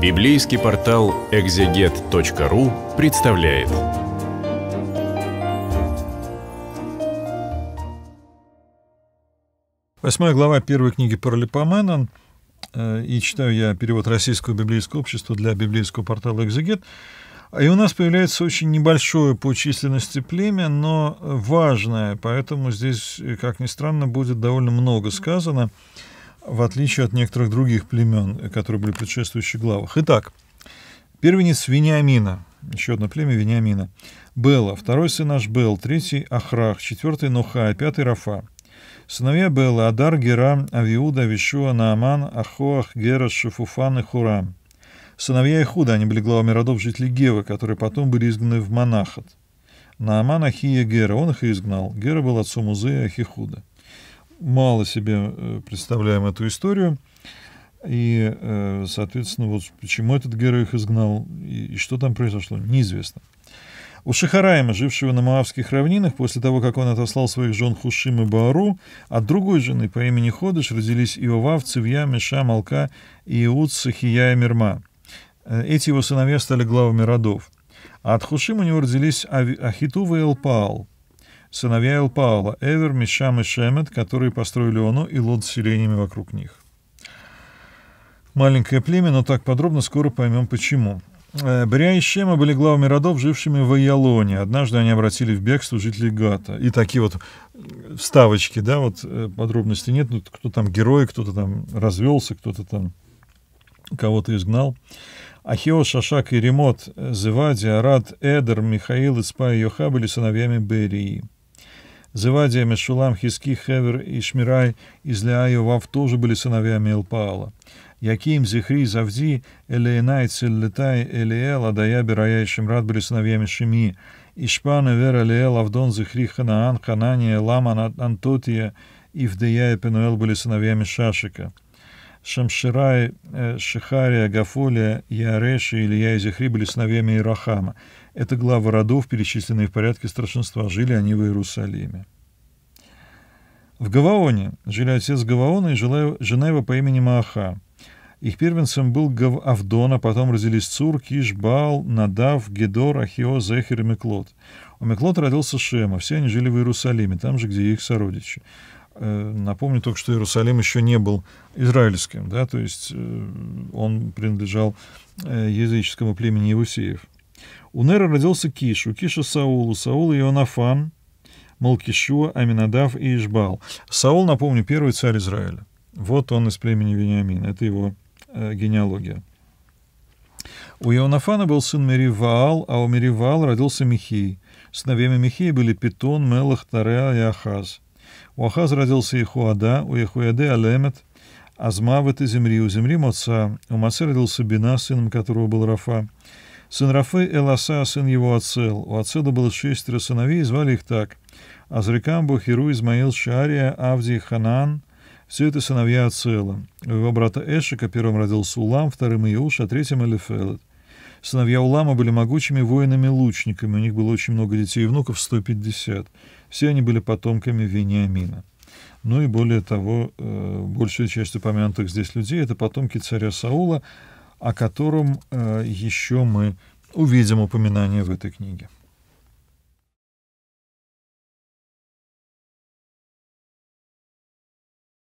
Библейский портал экзегет.ру представляет. Восьмая глава первой книги Паралипоменон. Э, и читаю я перевод Российского библейского общества для библейского портала «Экзегет». И у нас появляется очень небольшое по численности племя, но важное, поэтому здесь, как ни странно, будет довольно много сказано в отличие от некоторых других племен, э, которые были в предшествующих главах. Итак, первенец Вениамина, еще одно племя Вениамина, Бела, второй сын наш Бел, третий Ахрах, четвертый Нуха, пятый Рафа. Сыновья Белы – Адар, Гера, Авиуда, Вишуа, Нааман, Ахоах, Гера, Шифуфан и Хурам. Сыновья Ихуда, они были главами родов жителей Гевы, которые потом были изгнаны в Монахат. Нааман Ахия Гера, он их изгнал. Гера был отцом Узея Ахихуда мало себе э, представляем эту историю. И, э, соответственно, вот почему этот герой их изгнал и, и что там произошло, неизвестно. У Шахараема, жившего на Моавских равнинах, после того, как он отослал своих жен Хушим и Баару, от другой жены по имени Ходыш родились Иовав, Цивья, Меша, Малка, Иуд, Сахия и Мирма. Э, эти его сыновья стали главами родов. А от Хушим у него родились Ахитува и Элпаал сыновья Элпаала, Эвер, Мишам и Шемет, которые построили Оно и Лод с селениями вокруг них. Маленькое племя, но так подробно скоро поймем почему. Э, Бря и Шема были главами родов, жившими в Аялоне. Однажды они обратили в бегство жителей Гата. И такие вот вставочки, да, вот э, подробностей нет. Ну, кто там герой, кто-то там развелся, кто-то там кого-то изгнал. Ахио, Шашак и Ремот, э, Зевади, Арат, Эдер, Михаил, Испа и Йоха были сыновьями Берии. Зевадия, Мешулам, Хиски, Хевер и Шмирай из Леаевав тоже были сыновьями Элпаала. Яким, Зихри, Завди, Элеинай, Целлетай, Элиэл, Адая, Берая и Шимрат были сыновьями Шими. Ишпан, Эвер, Элиэл, Авдон, Зихри, Ханаан, Ханания, Лама, Антотия, Ивдея и Пенуэл были сыновьями Шашика. Шамширай, э, Шихария, Гафолия, Яреши, или и были сыновьями Ирахама. Это главы родов, перечисленные в порядке старшинства. Жили они в Иерусалиме. В Гаваоне жили отец Гаваона и жена его по имени Мааха. Их первенцем был Гав Авдон, а потом родились Цур, Киш, Баал, Надав, Гедор, Ахио, Зехер и Меклот. У Меклота родился Шема, все они жили в Иерусалиме, там же, где их сородичи. Э, напомню только, что Иерусалим еще не был израильским, да, то есть э, он принадлежал э, языческому племени Иусеев. У Нера родился Киш, у Киша Саул, у Саула Иоаннафан, Малкишуа, Аминадав и Ишбал. Саул, напомню, первый царь Израиля. Вот он из племени Вениамина, это его генеалогия. У Иоаннафана был сын Меривал, а у Меривал родился Михей. Сыновьями Михея были Питон, Мелах, Тареа и Ахаз. У Ахаза родился Ихуада, у Ихуады Алемет, Азмавет и Земри, у Земри Моца, у Маце родился Бина, сыном которого был Рафа. Сын Рафы – Эласа, сын его Ацел. У Ацела было шестеро сыновей, звали их так. Азрикам, Бухиру, Измаил, Шария, Авдий, Ханан – все это сыновья Ацела. У его брата Эшика первым родился Улам, вторым Иуш, а третьим Элифелет. Сыновья Улама были могучими воинами-лучниками, у них было очень много детей и внуков, 150. Все они были потомками Вениамина. Ну и более того, э, большая часть упомянутых здесь людей — это потомки царя Саула, о котором э, еще мы увидим упоминание в этой книге.